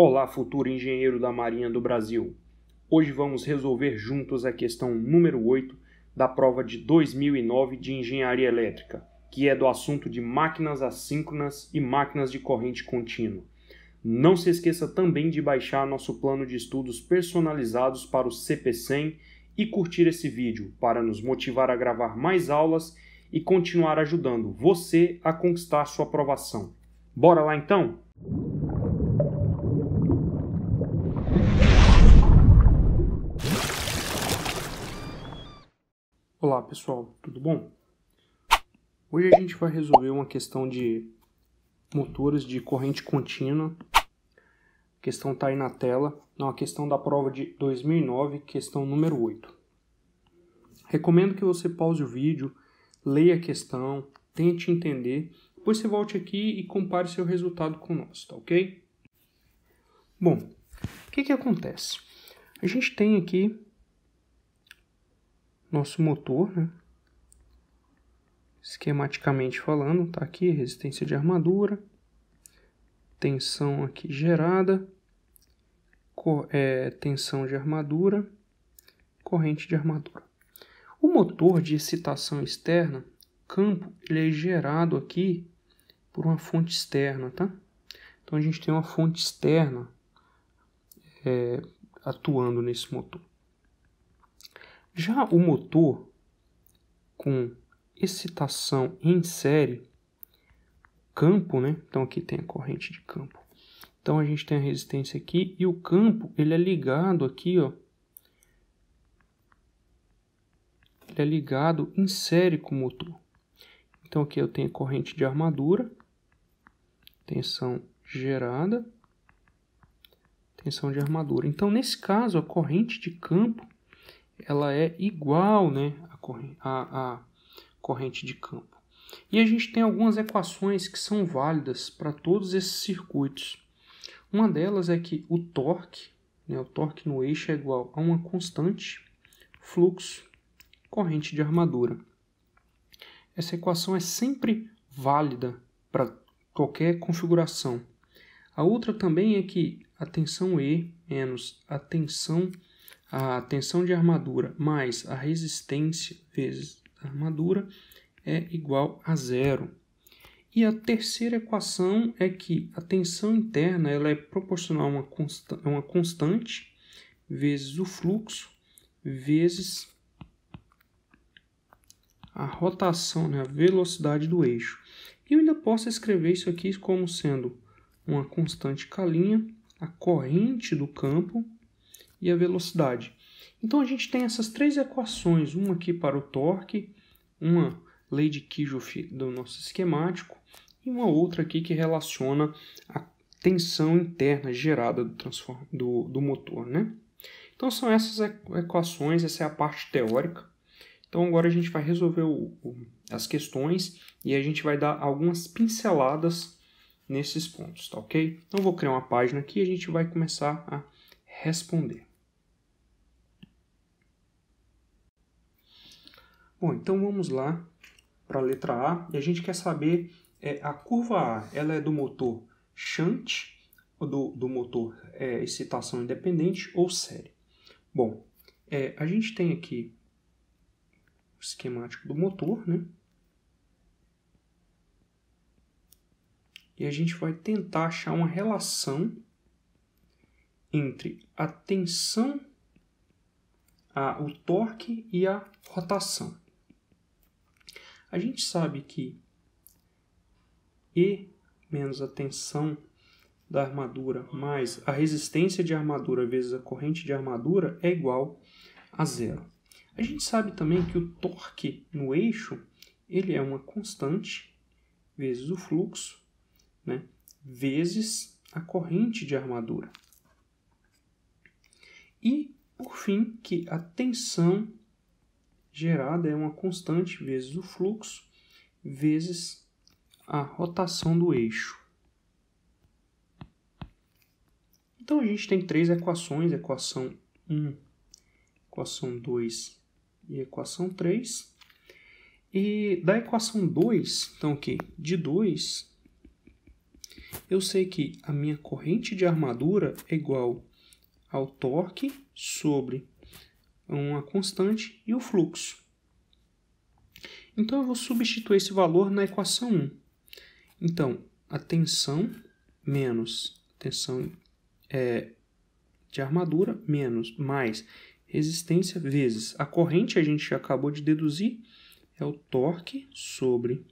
Olá, futuro engenheiro da Marinha do Brasil. Hoje vamos resolver juntos a questão número 8 da prova de 2009 de Engenharia Elétrica, que é do assunto de máquinas assíncronas e máquinas de corrente contínua. Não se esqueça também de baixar nosso plano de estudos personalizados para o CP100 e curtir esse vídeo para nos motivar a gravar mais aulas e continuar ajudando você a conquistar sua aprovação. Bora lá então? Olá pessoal, tudo bom? Hoje a gente vai resolver uma questão de motores de corrente contínua. A questão está aí na tela, é uma questão da prova de 2009, questão número 8. Recomendo que você pause o vídeo, leia a questão, tente entender, depois você volte aqui e compare seu resultado com o nosso, tá ok? Bom, o que, que acontece? A gente tem aqui nosso motor, né? Esquematicamente falando, tá aqui resistência de armadura, tensão aqui gerada, é, tensão de armadura, corrente de armadura. O motor de excitação externa, campo, ele é gerado aqui por uma fonte externa, tá? Então a gente tem uma fonte externa é, atuando nesse motor. Já o motor com excitação em série, campo, né? Então aqui tem a corrente de campo. Então a gente tem a resistência aqui e o campo, ele é ligado aqui, ó. Ele é ligado em série com o motor. Então aqui eu tenho a corrente de armadura, tensão gerada, tensão de armadura. Então nesse caso a corrente de campo ela é igual né, à, corrente, à, à corrente de campo. E a gente tem algumas equações que são válidas para todos esses circuitos. Uma delas é que o torque, né, o torque no eixo é igual a uma constante, fluxo, corrente de armadura. Essa equação é sempre válida para qualquer configuração. A outra também é que a tensão E menos a tensão a tensão de armadura mais a resistência vezes a armadura é igual a zero. E a terceira equação é que a tensão interna ela é proporcional a uma, consta uma constante vezes o fluxo vezes a rotação, né, a velocidade do eixo. E eu ainda posso escrever isso aqui como sendo uma constante calinha, a corrente do campo e a velocidade. Então a gente tem essas três equações, uma aqui para o torque, uma lei de Kirchhoff do nosso esquemático e uma outra aqui que relaciona a tensão interna gerada do, do, do motor, né? Então são essas equações, essa é a parte teórica. Então agora a gente vai resolver o, o, as questões e a gente vai dar algumas pinceladas nesses pontos, tá ok? Então vou criar uma página aqui e a gente vai começar a responder. Bom, então vamos lá para a letra A. E a gente quer saber, é, a curva A, ela é do motor shunt, do, do motor é, excitação independente ou série? Bom, é, a gente tem aqui o esquemático do motor, né? E a gente vai tentar achar uma relação entre a tensão, a, o torque e a rotação. A gente sabe que E menos a tensão da armadura mais a resistência de armadura vezes a corrente de armadura é igual a zero. A gente sabe também que o torque no eixo ele é uma constante vezes o fluxo, né, vezes a corrente de armadura. E, por fim, que a tensão gerada é uma constante vezes o fluxo vezes a rotação do eixo. Então a gente tem três equações, equação 1, equação 2 e equação 3. E da equação 2, então aqui, de 2, eu sei que a minha corrente de armadura é igual ao torque sobre uma constante e o fluxo. Então eu vou substituir esse valor na equação 1. Então, a tensão menos tensão é, de armadura menos mais resistência vezes a corrente a gente acabou de deduzir é o torque sobre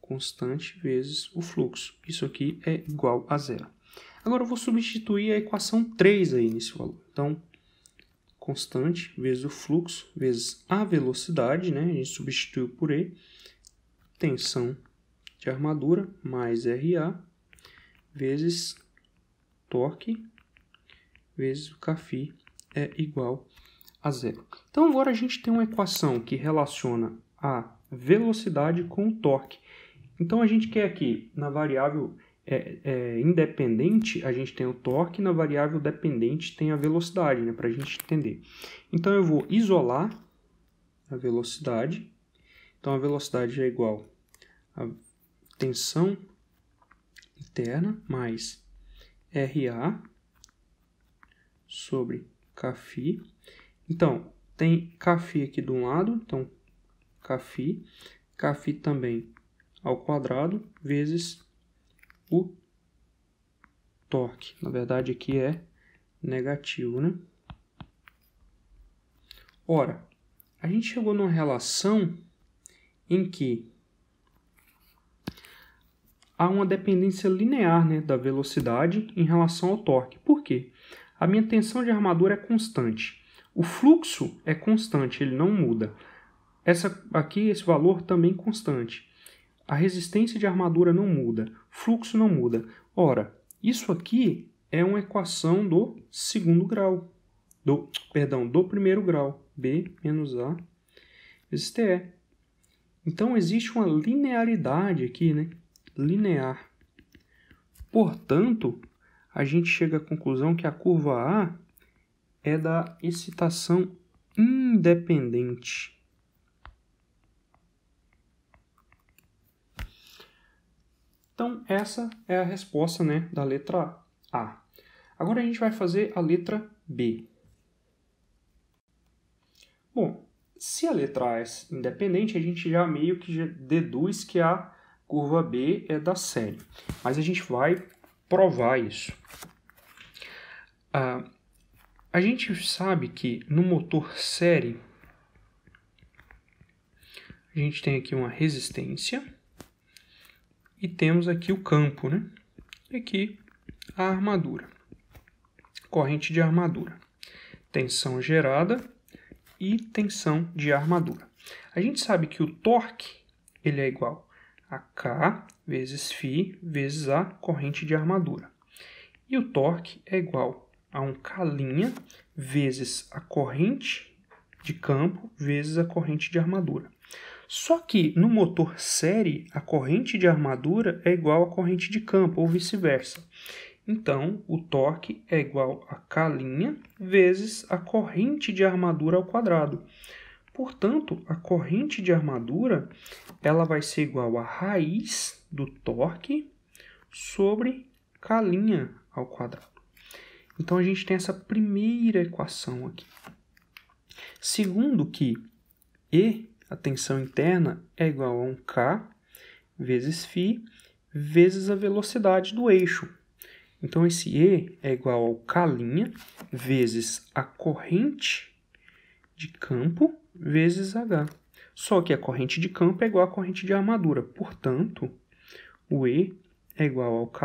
constante vezes o fluxo. Isso aqui é igual a zero. Agora eu vou substituir a equação 3 aí nesse valor. Então, constante vezes o fluxo vezes a velocidade, né? A gente substituiu por E, tensão de armadura mais RA vezes torque vezes o CAFI é igual a zero. Então agora a gente tem uma equação que relaciona a velocidade com o torque. Então a gente quer aqui na variável é, é, independente, a gente tem o torque, na variável dependente tem a velocidade, né, para a gente entender. Então eu vou isolar a velocidade, então a velocidade é igual a tensão interna mais RA sobre Kφ. Então, tem Kφ aqui de um lado, então Kφ, Kφ também ao quadrado, vezes o torque. Na verdade, aqui é negativo, né? Ora, a gente chegou numa relação em que há uma dependência linear né, da velocidade em relação ao torque. Por quê? A minha tensão de armadura é constante. O fluxo é constante, ele não muda. Essa aqui, esse valor também é constante. A resistência de armadura não muda, fluxo não muda. Ora, isso aqui é uma equação do segundo grau, do, perdão, do primeiro grau, B menos A vezes TE. Então, existe uma linearidade aqui, né? Linear. Portanto, a gente chega à conclusão que a curva A é da excitação independente. Então, essa é a resposta né, da letra A. Agora a gente vai fazer a letra B. Bom, se a letra A é independente, a gente já meio que já deduz que a curva B é da série. Mas a gente vai provar isso. Ah, a gente sabe que no motor série, a gente tem aqui uma resistência e temos aqui o campo, né? E aqui a armadura, corrente de armadura, tensão gerada e tensão de armadura. A gente sabe que o torque ele é igual a K vezes Φ vezes a corrente de armadura. E o torque é igual a um K' vezes a corrente de campo vezes a corrente de armadura. Só que no motor série, a corrente de armadura é igual à corrente de campo, ou vice-versa. Então, o torque é igual a K' vezes a corrente de armadura ao quadrado. Portanto, a corrente de armadura ela vai ser igual à raiz do torque sobre K' ao quadrado. Então, a gente tem essa primeira equação aqui. Segundo que E a tensão interna é igual a 1K vezes φ vezes a velocidade do eixo. Então, esse E é igual ao K' vezes a corrente de campo vezes H. Só que a corrente de campo é igual à corrente de armadura. Portanto, o E é igual ao K'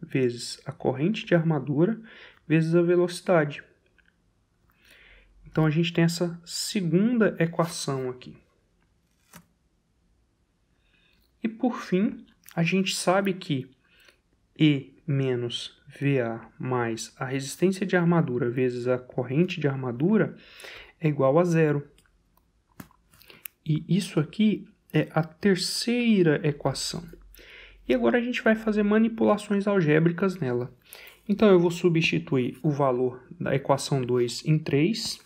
vezes a corrente de armadura vezes a velocidade. Então, a gente tem essa segunda equação aqui. E por fim, a gente sabe que E menos VA mais a resistência de armadura vezes a corrente de armadura é igual a zero. E isso aqui é a terceira equação. E agora a gente vai fazer manipulações algébricas nela. Então eu vou substituir o valor da equação 2 em 3.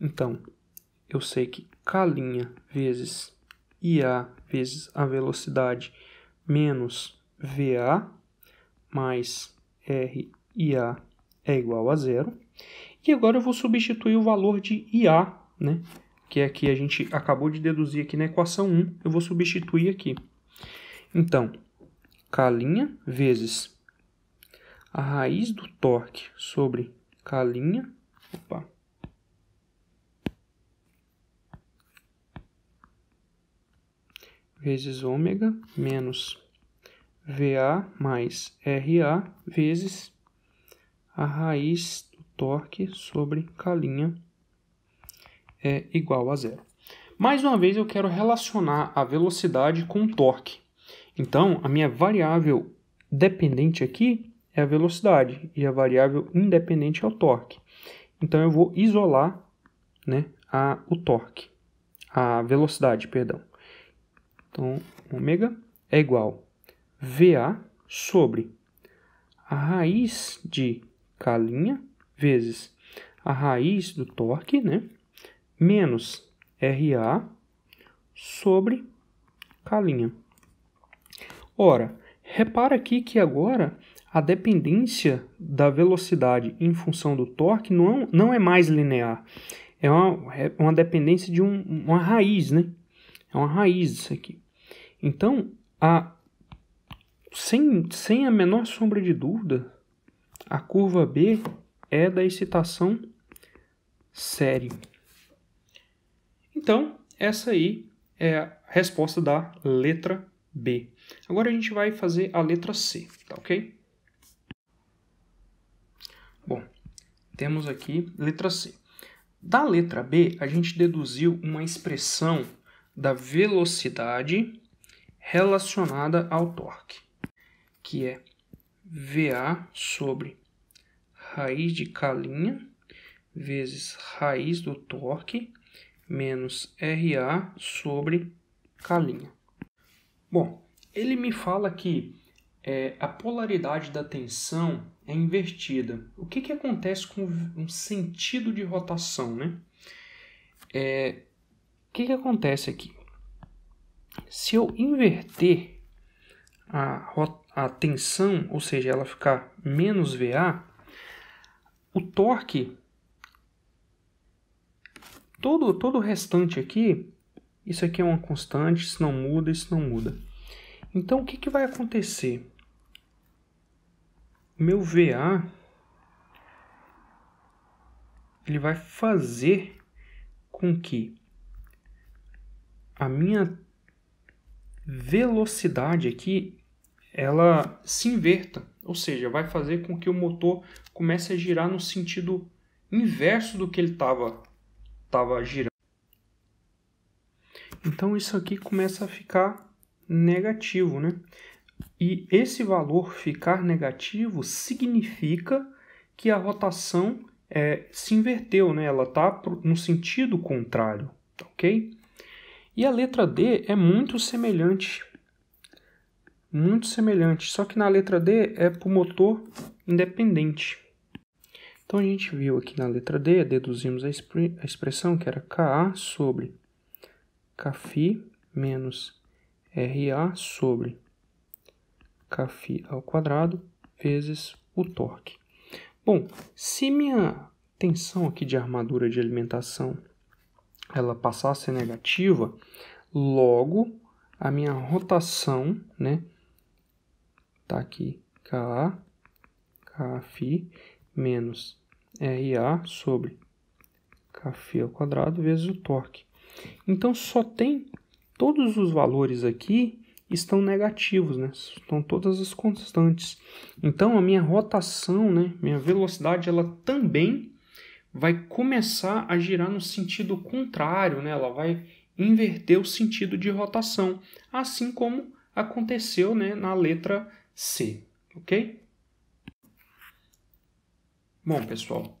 Então eu sei que K' vezes IA vezes a velocidade menos VA mais RIA é igual a zero. E agora eu vou substituir o valor de IA, né? que é que a gente acabou de deduzir aqui na equação 1, eu vou substituir aqui. Então, K' vezes a raiz do torque sobre K', opa, vezes ômega menos VA mais RA vezes a raiz do torque sobre calinha é igual a zero. Mais uma vez, eu quero relacionar a velocidade com o torque. Então, a minha variável dependente aqui é a velocidade e a variável independente é o torque. Então, eu vou isolar né, a, o torque, a velocidade, perdão. Então, ômega é igual a VA sobre a raiz de calinha vezes a raiz do torque, né? Menos RA sobre calinha. Ora, repara aqui que agora a dependência da velocidade em função do torque não, é não é mais linear. É uma, é uma dependência de um, uma raiz, né? É uma raiz isso aqui. Então, a, sem, sem a menor sombra de dúvida, a curva B é da excitação sério Então, essa aí é a resposta da letra B. Agora a gente vai fazer a letra C, tá ok? Bom, temos aqui letra C. Da letra B, a gente deduziu uma expressão da velocidade relacionada ao torque, que é VA sobre raiz de calinha vezes raiz do torque menos RA sobre calinha. Bom, ele me fala que é, a polaridade da tensão é invertida. O que, que acontece com um sentido de rotação? Né? É, o que, que acontece aqui? se eu inverter a, a tensão, ou seja, ela ficar menos VA, o torque, todo, todo o restante aqui, isso aqui é uma constante, isso não muda, isso não muda. Então, o que, que vai acontecer? Meu VA ele vai fazer com que a minha velocidade aqui ela se inverta, ou seja, vai fazer com que o motor comece a girar no sentido inverso do que ele estava tava girando. Então isso aqui começa a ficar negativo, né? E esse valor ficar negativo significa que a rotação é, se inverteu, né? Ela está no sentido contrário, tá ok? E a letra D é muito semelhante. Muito semelhante. Só que na letra D é para o motor independente. Então a gente viu aqui na letra D, deduzimos a, a expressão que era Ka sobre Kφ menos Ra sobre Kφ ao quadrado vezes o torque. Bom, se minha tensão aqui de armadura de alimentação ela passar a ser negativa, logo a minha rotação, né? Tá aqui K, KFI menos RA sobre kφ ao quadrado vezes o torque. Então só tem todos os valores aqui estão negativos, né? Estão todas as constantes. Então a minha rotação, né, minha velocidade ela também vai começar a girar no sentido contrário, né? ela vai inverter o sentido de rotação, assim como aconteceu né, na letra C, ok? Bom, pessoal,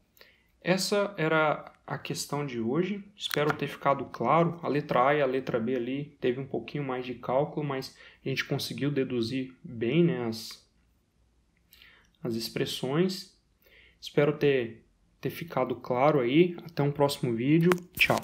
essa era a questão de hoje. Espero ter ficado claro. A letra A e a letra B ali teve um pouquinho mais de cálculo, mas a gente conseguiu deduzir bem né, as, as expressões. Espero ter ter ficado claro aí. Até um próximo vídeo. Tchau.